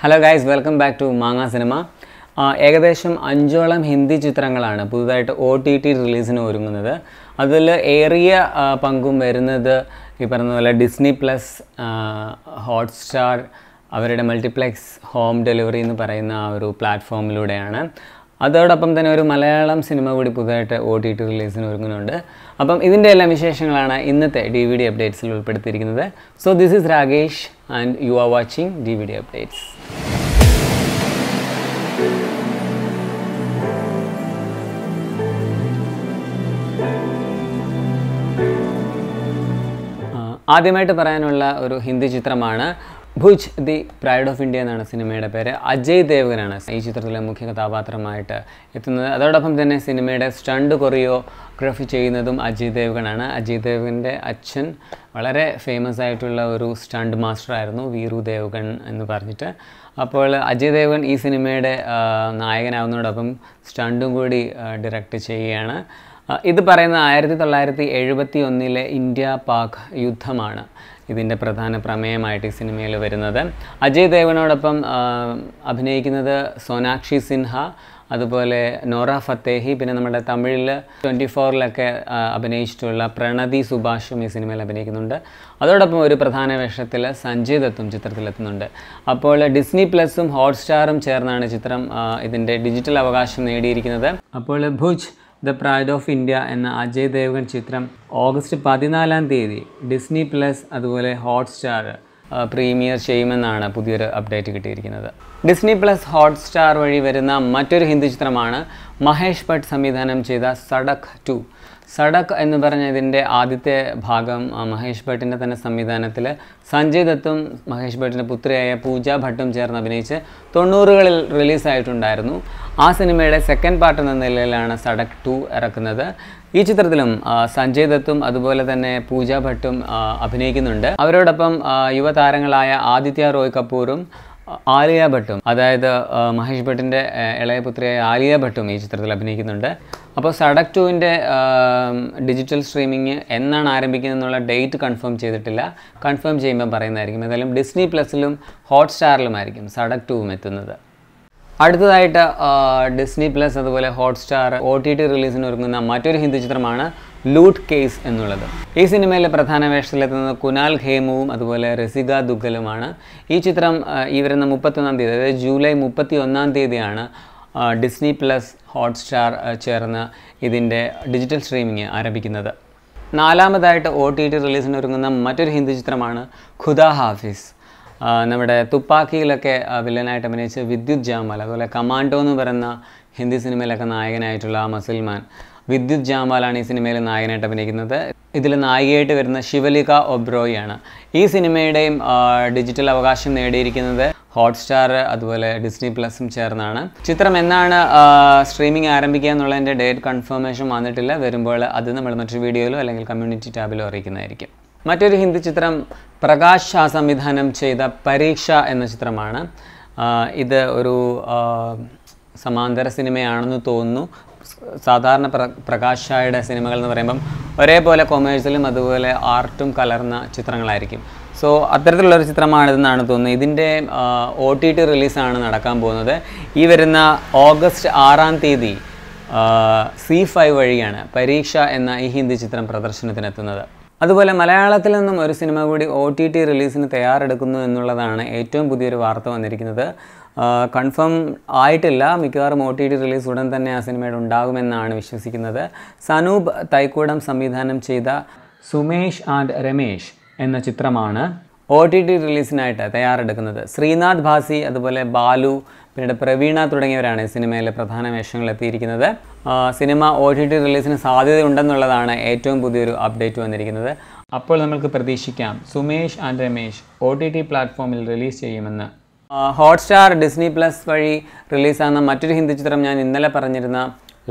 hello guys welcome back to Manga cinema ഏകദേശം അഞ്ചോളം ഹിന്ദി ചിത്രങ്ങളാണ് പുതുതായിട്ട് ഒ ടി ടി റിലീസിന് ഒരുങ്ങുന്നത് അതിൽ ഏറിയ പങ്കും വരുന്നത് ഈ പറഞ്ഞ പോലെ ഡിസ്നി പ്ലസ് ഹോട്ട്സ്റ്റാർ അവരുടെ മൾട്ടിപ്ലെക്സ് ഹോം ഡെലിവറി എന്ന് പറയുന്ന ആ ഒരു പ്ലാറ്റ്ഫോമിലൂടെയാണ് അതോടൊപ്പം തന്നെ ഒരു മലയാളം സിനിമ കൂടി പുതുതായിട്ട് ഒ ടി ടി റിലീസിന് ഒരുങ്ങുന്നുണ്ട് അപ്പം ഇതിൻ്റെ എല്ലാം വിശേഷങ്ങളാണ് ഇന്നത്തെ ഡി വി ഡി അപ്ഡേറ്റ്സിൽ ഉൾപ്പെടുത്തിയിരിക്കുന്നത് so this is Rakesh and you are watching D V D updates ആദ്യമായിട്ട് പറയാനുള്ള ഒരു ഹിന്ദി ചിത്രമാണ് Bhuj the pride of India എന്നാണ് സിനിമയുടെ പേര് അജയ് ദേവഗനാണ് ഈ ചിത്രത്തിലെ മുഖ്യ കഥാപാത്രമായിട്ട് എത്തുന്നത് അതോടൊപ്പം തന്നെ സിനിമയുടെ സ്റ്റണ്ട് കൊറിയോഗ്രാഫി ചെയ്യുന്നതും അജയ് ദേവഗനാണ് അജയ് ദേവകൻ്റെ അച്ഛൻ വളരെ ഫേമസ് ആയിട്ടുള്ള ഒരു സ്റ്റണ്ട് മാസ്റ്റർ ആയിരുന്നു വീരു ദേവകൻ എന്ന് പറഞ്ഞിട്ട് അപ്പോൾ അജയ് ദേവഗൻ ഈ സിനിമയുടെ നായകനാവുന്നതോടൊപ്പം സ്റ്റണ്ടും കൂടി ഡിറക്റ്റ് ചെയ്യുകയാണ് ഇത് പറയുന്നത് ആയിരത്തി തൊള്ളായിരത്തി എഴുപത്തി ഒന്നിലെ ഇന്ത്യ പാക് യുദ്ധമാണ് ഇതിൻ്റെ പ്രധാന പ്രമേയമായിട്ട് ഈ സിനിമയിൽ വരുന്നത് അജയ് ദേവനോടൊപ്പം അഭിനയിക്കുന്നത് സോനാക്ഷി സിൻഹ അതുപോലെ നോറ ഫത്തേഹി പിന്നെ നമ്മുടെ തമിഴിൽ ട്വൻറ്റി ഫോറിലൊക്കെ അഭിനയിച്ചിട്ടുള്ള പ്രണതി സുഭാഷും ഈ സിനിമയിൽ അഭിനയിക്കുന്നുണ്ട് അതോടൊപ്പം ഒരു പ്രധാന വേഷത്തിൽ സഞ്ജയ് ദത്തും ചിത്രത്തിലെത്തുന്നുണ്ട് അപ്പോൾ ഡിസ്നി പ്ലസും ഹോട്ട്സ്റ്റാറും ചേർന്നാണ് ചിത്രം ഇതിൻ്റെ ഡിജിറ്റൽ അവകാശം നേടിയിരിക്കുന്നത് അപ്പോൾ Bhuj the pride of India എന്ന അജയ് ദേവ്ഗൺ ചിത്രം ഓഗസ്റ്റ് പതിനാലാം തീയതി ഡിസ്നി പ്ലസ് അതുപോലെ ഹോട്ട്സ്റ്റാർ പ്രീമിയർ ചെയ്യുമെന്നാണ് പുതിയൊരു അപ്ഡേറ്റ് കിട്ടിയിരിക്കുന്നത് ഡിസ്നി പ്ലസ് ഹോട്ട്സ്റ്റാർ വഴി വരുന്ന മറ്റൊരു ഹിന്ദി ചിത്രമാണ് മഹേഷ് ഭട്ട് സംവിധാനം ചെയ്ത സടക് ടു സടക് എന്ന് പറഞ്ഞ ഇതിൻ്റെ ആദ്യത്തെ ഭാഗം മഹേഷ് ഭട്ടിൻ്റെ തന്നെ സംവിധാനത്തിൽ സഞ്ജയ് ദത്തും മഹേഷ് ഭട്ടിൻ്റെ പുത്രിയായ പൂജ ഭട്ടും ചേർന്ന് അഭിനയിച്ച് തൊണ്ണൂറുകളിൽ റിലീസായിട്ടുണ്ടായിരുന്നു ആ സിനിമയുടെ സെക്കൻഡ് പാർട്ട് എന്ന നിലയിലാണ് സടക് ടു ഇറക്കുന്നത് ഈ ചിത്രത്തിലും സഞ്ജയ് ദത്തും അതുപോലെ തന്നെ പൂജ ഭട്ടും അഭിനയിക്കുന്നുണ്ട് അവരോടൊപ്പം യുവതാരങ്ങളായ ആദിത്യ റോയ് കപൂറും ആലിയ ഭട്ടും അതായത് മഹേഷ് ഭട്ടിൻ്റെ ഇളയ പുത്രിയായ ആലിയ ഭട്ടും ഈ ചിത്രത്തിൽ അഭിനയിക്കുന്നുണ്ട് അപ്പോൾ സഡക് ടുവിൻ്റെ ഡിജിറ്റൽ സ്ട്രീമിങ് എന്നാണ് ആരംഭിക്കുന്നതെന്നുള്ള ഡേറ്റ് കൺഫേം ചെയ്തിട്ടില്ല കൺഫേം ചെയ്യുമ്പോൾ പറയുന്നതായിരിക്കും എന്തായാലും ഡിസ്നി പ്ലസിലും ഹോട്ട്സ്റ്റാറിലുമായിരിക്കും സഡക് ടുവും എത്തുന്നത് അടുത്തതായിട്ട് ഡിസ്നി പ്ലസ് അതുപോലെ ഹോട്ട്സ്റ്റാർ ഒ ടി ടി റിലീസിന് ഒരുങ്ങുന്ന മറ്റൊരു ഹിന്ദി ചിത്രമാണ് ലൂട്ട് കേസ് എന്നുള്ളത് ഈ സിനിമയിലെ പ്രധാന വേഷത്തിലെത്തുന്നത് കുനാൽ ഖേമുവും അതുപോലെ റസിക ദുഗലുമാണ് ഈ ചിത്രം ഈ വരുന്ന മുപ്പത്തൊന്നാം തീയതി അതായത് ജൂലൈ മുപ്പത്തി ഒന്നാം തീയതിയാണ് ഡിസ്നി പ്ലസ് ഹോട്ട്സ്റ്റാർ ചേർന്ന് ഇതിൻ്റെ ഡിജിറ്റൽ സ്ട്രീമിംഗ് ആരംഭിക്കുന്നത് നാലാമതായിട്ട് ഒ ടി ടി റിലീസിന് ഒരുങ്ങുന്ന മറ്റൊരു ഹിന്ദി ചിത്രമാണ് ഖുദാ ഹാഫിസ് നമ്മുടെ തുപ്പാക്കിയിലൊക്കെ വില്ലനായിട്ട് അഭിനയിച്ച വിദ്യുത് ജാമാൽ അതുപോലെ കമാൻഡോ എന്ന് പറയുന്ന ഹിന്ദി സിനിമയിലൊക്കെ നായകനായിട്ടുള്ള ആ മസിൽമാൻ വിദ്യുത് ജാമാലാണ് ഈ സിനിമയിൽ നായകനായിട്ട് അഭിനയിക്കുന്നത് ഇതിൽ നായികയായിട്ട് വരുന്ന ശിവലിക ആണ് ഈ സിനിമയുടെയും ഡിജിറ്റൽ അവകാശം നേടിയിരിക്കുന്നത് ഹോട്ട്സ്റ്റാർ അതുപോലെ ഡിസ്നി പ്ലസും ചേർന്നാണ് ചിത്രം എന്നാണ് സ്ട്രീമിംഗ് ആരംഭിക്കുക എന്നുള്ളതിൻ്റെ ഡേറ്റ് കൺഫർമേഷൻ വന്നിട്ടില്ല വരുമ്പോൾ അത് നമ്മൾ മറ്റൊരു വീഡിയോയിലോ അല്ലെങ്കിൽ കമ്മ്യൂണിറ്റി ടാബിലോ അറിയിക്കുന്നതായിരിക്കും മറ്റൊരു ഹിന്ദി ചിത്രം പ്രകാശ് ഷാ സംവിധാനം ചെയ്ത പരീക്ഷ എന്ന ചിത്രമാണ് ഇത് ഒരു സമാന്തര സിനിമയാണെന്ന് തോന്നുന്നു സാധാരണ പ്ര പ്രകാശ് ഷായുടെ സിനിമകൾ എന്ന് പറയുമ്പം ഒരേപോലെ കൊമേഴ്സിലും അതുപോലെ ആർട്ടും കലർന്ന ചിത്രങ്ങളായിരിക്കും സോ അത്തരത്തിലുള്ളൊരു ചിത്രമാണിതെന്നാണ് തോന്നുന്നത് ഇതിൻ്റെ ഒ ടി ടി റിലീസാണ് നടക്കാൻ പോകുന്നത് ഈ വരുന്ന ഓഗസ്റ്റ് ആറാം തീയതി സി ഫൈവ് വഴിയാണ് പരീക്ഷ എന്ന ഈ ഹിന്ദി ചിത്രം പ്രദർശനത്തിനെത്തുന്നത് അതുപോലെ മലയാളത്തിൽ നിന്നും ഒരു സിനിമ കൂടി ഒ ടി ടി റിലീസിന് തയ്യാറെടുക്കുന്നു എന്നുള്ളതാണ് ഏറ്റവും പുതിയൊരു വാർത്ത വന്നിരിക്കുന്നത് കൺഫേം ആയിട്ടില്ല മിക്കവാറും ഒ ടി ടി റിലീസ് ഉടൻ തന്നെ ആ സിനിമയുടെ ഉണ്ടാകുമെന്നാണ് വിശ്വസിക്കുന്നത് സനൂപ് തൈക്കൂടം സംവിധാനം ചെയ്ത സുമേഷ് ആൻഡ് രമേശ് എന്ന ചിത്രമാണ് ഒ ടി ടി റിലീസിനായിട്ട് തയ്യാറെടുക്കുന്നത് ശ്രീനാഥ് ഭാസി അതുപോലെ ബാലു പിന്നീട് പ്രവീണ തുടങ്ങിയവരാണ് സിനിമയിലെ പ്രധാന വേഷങ്ങളെത്തിയിരിക്കുന്നത് സിനിമ ഒ ടി ടി റിലീസിന് സാധ്യതയുണ്ടെന്നുള്ളതാണ് ഏറ്റവും പുതിയൊരു അപ്ഡേറ്റ് വന്നിരിക്കുന്നത് അപ്പോൾ നമുക്ക് പ്രതീക്ഷിക്കാം Sumesh and Ramesh O T T പ്ലാറ്റ്ഫോമിൽ റിലീസ് ചെയ്യുമെന്ന് ഹോട്ട്സ്റ്റാർ ഡിസ്നി പ്ലസ് വഴി റിലീസാകുന്ന മറ്റൊരു ഹിന്ദി ചിത്രം ഞാൻ ഇന്നലെ പറഞ്ഞിരുന്ന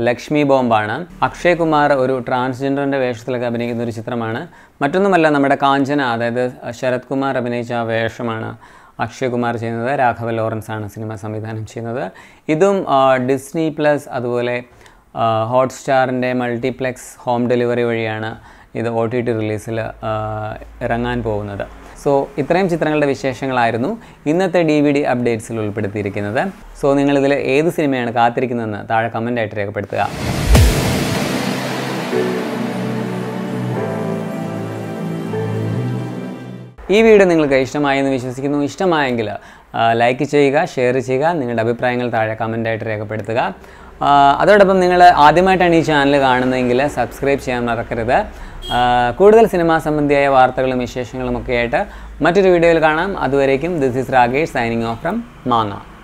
ലക്ഷ്മി ബോംബാണ് അക്ഷയ് കുമാർ ഒരു ട്രാൻസ്ജെൻഡറിൻ്റെ വേഷത്തിലൊക്കെ അഭിനയിക്കുന്ന ഒരു ചിത്രമാണ് മറ്റൊന്നുമല്ല നമ്മുടെ കാഞ്ചന അതായത് ശരത് കുമാർ അഭിനയിച്ച ആ വേഷമാണ് അക്ഷയ് കുമാർ ചെയ്യുന്നത് രാഘവ ലോറൻസ് ആണ് സിനിമ സംവിധാനം ചെയ്യുന്നത് ഇതും ഡിസ്നി പ്ലസ് അതുപോലെ ഹോട്ട്സ്റ്റാറിൻ്റെ മൾട്ടിപ്ലെക്സ് ഹോം ഡെലിവറി വഴിയാണ് ഇത് ഒ ടി ടി റിലീസിൽ ഇറങ്ങാൻ പോകുന്നത് സോ ഇത്രയും ചിത്രങ്ങളുടെ വിശേഷങ്ങളായിരുന്നു ഇന്നത്തെ ഡി വി ഡി അപ്ഡേറ്റ്സിൽ ഉൾപ്പെടുത്തിയിരിക്കുന്നത് സോ നിങ്ങളിതിൽ ഏത് സിനിമയാണ് കാത്തിരിക്കുന്നതെന്ന് താഴെ കമൻ്റായിട്ട് രേഖപ്പെടുത്തുക ഈ വീഡിയോ നിങ്ങൾക്ക് ഇഷ്ടമായെന്ന് വിശ്വസിക്കുന്നു ഇഷ്ടമായെങ്കിൽ ലൈക്ക് ചെയ്യുക ഷെയർ ചെയ്യുക നിങ്ങളുടെ അഭിപ്രായങ്ങൾ താഴെ കമൻ്റായിട്ട് രേഖപ്പെടുത്തുക അതോടൊപ്പം നിങ്ങൾ ആദ്യമായിട്ടാണ് ഈ ചാനൽ കാണുന്നതെങ്കിൽ സബ്സ്ക്രൈബ് ചെയ്യാൻ മറക്കരുത് കൂടുതൽ സിനിമാ സംബന്ധിയായ വാർത്തകളും വിശേഷങ്ങളും ഒക്കെ ആയിട്ട് മറ്റൊരു വീഡിയോയിൽ കാണാം അതുവരേക്കും this is Rakesh signing off from മാങ്ങ